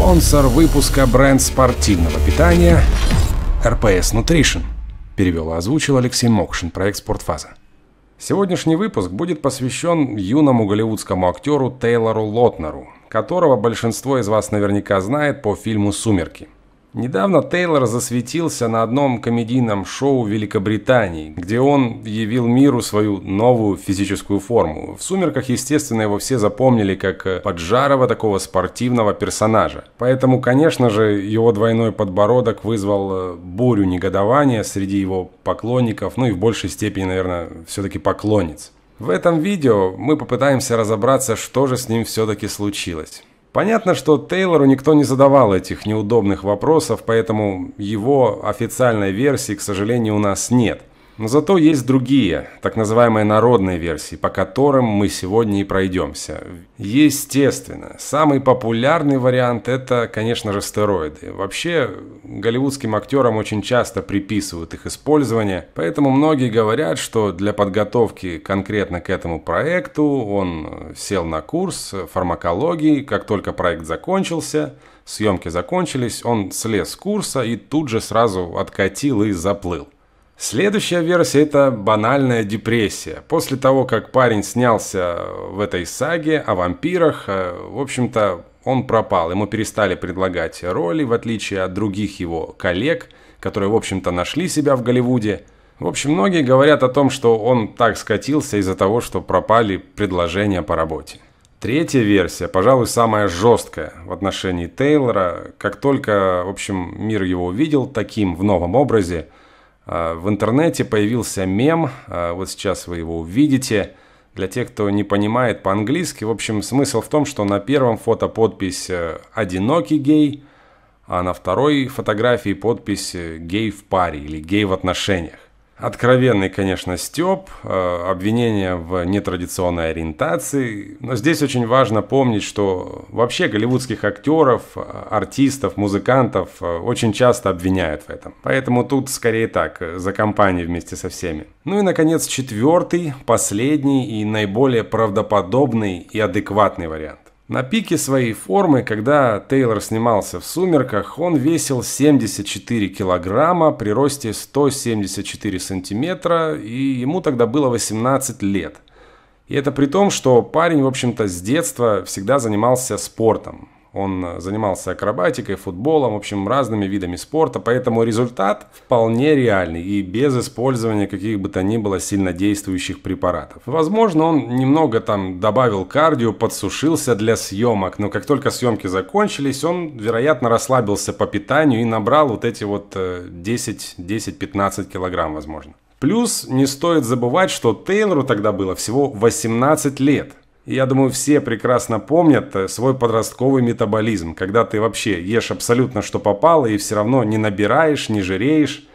Спонсор выпуска бренд спортивного питания RPS Nutrition. Перевел и озвучил Алексей Мокшин, проект «Спортфаза». Сегодняшний выпуск будет посвящен юному голливудскому актеру Тейлору Лотнеру, которого большинство из вас наверняка знает по фильму «Сумерки». Недавно Тейлор засветился на одном комедийном шоу Великобритании, где он явил миру свою новую физическую форму. В «Сумерках», естественно, его все запомнили как э, поджарого такого спортивного персонажа. Поэтому, конечно же, его двойной подбородок вызвал э, бурю негодования среди его поклонников, ну и в большей степени, наверное, все-таки поклонниц. В этом видео мы попытаемся разобраться, что же с ним все-таки случилось. Понятно, что Тейлору никто не задавал этих неудобных вопросов, поэтому его официальной версии, к сожалению, у нас нет. Но зато есть другие, так называемые народные версии, по которым мы сегодня и пройдемся. Естественно, самый популярный вариант это, конечно же, стероиды. Вообще, голливудским актерам очень часто приписывают их использование, поэтому многие говорят, что для подготовки конкретно к этому проекту он сел на курс фармакологии, как только проект закончился, съемки закончились, он слез с курса и тут же сразу откатил и заплыл. Следующая версия – это банальная депрессия. После того, как парень снялся в этой саге о вампирах, э, в общем-то, он пропал. Ему перестали предлагать роли, в отличие от других его коллег, которые, в общем-то, нашли себя в Голливуде. В общем, многие говорят о том, что он так скатился из-за того, что пропали предложения по работе. Третья версия, пожалуй, самая жесткая в отношении Тейлора. Как только, в общем, мир его увидел таким в новом образе – а, в интернете появился мем, а, вот сейчас вы его увидите. Для тех, кто не понимает по-английски, в общем, смысл в том, что на первом фото подпись э, «Одинокий гей», а на второй фотографии подпись э, «Гей в паре» или «Гей в отношениях». Откровенный, конечно, степ, э, обвинение в нетрадиционной ориентации, но здесь очень важно помнить, что вообще голливудских актеров, э, артистов, музыкантов э, очень часто обвиняют в этом. Поэтому тут скорее так, за компанию вместе со всеми. Ну и, наконец, четвертый, последний и наиболее правдоподобный и адекватный вариант. На пике своей формы, когда Тейлор снимался в «Сумерках», он весил 74 килограмма при росте 174 сантиметра, и ему тогда было 18 лет. И это при том, что парень, в общем-то, с детства всегда занимался спортом. Он занимался акробатикой, футболом, в общем, разными видами спорта, поэтому результат вполне реальный и без использования каких бы то ни было сильнодействующих препаратов. Возможно, он немного там добавил кардио, подсушился для съемок, но как только съемки закончились, он, вероятно, расслабился по питанию и набрал вот эти вот 10-15 э, килограмм, возможно. Плюс не стоит забывать, что Тейлору тогда было всего 18 лет я думаю, все прекрасно помнят э, свой подростковый метаболизм, когда ты вообще ешь абсолютно что попало и все равно не набираешь, не жиреешь.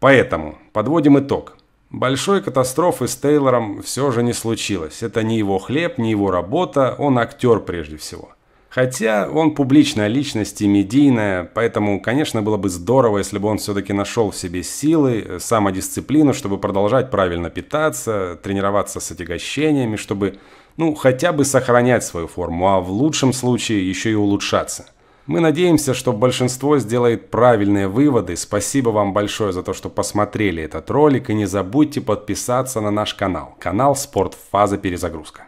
Поэтому подводим итог. Большой катастрофы с Тейлором все же не случилось. Это не его хлеб, не его работа, он актер прежде всего. Хотя он публичная личность и медийная, поэтому, конечно, было бы здорово, если бы он все-таки нашел в себе силы, э, самодисциплину, чтобы продолжать правильно питаться, тренироваться с отягощениями, чтобы, ну, хотя бы сохранять свою форму, а в лучшем случае еще и улучшаться. Мы надеемся, что большинство сделает правильные выводы. Спасибо вам большое за то, что посмотрели этот ролик. И не забудьте подписаться на наш канал. Канал «Спорт. Фаза перезагрузка».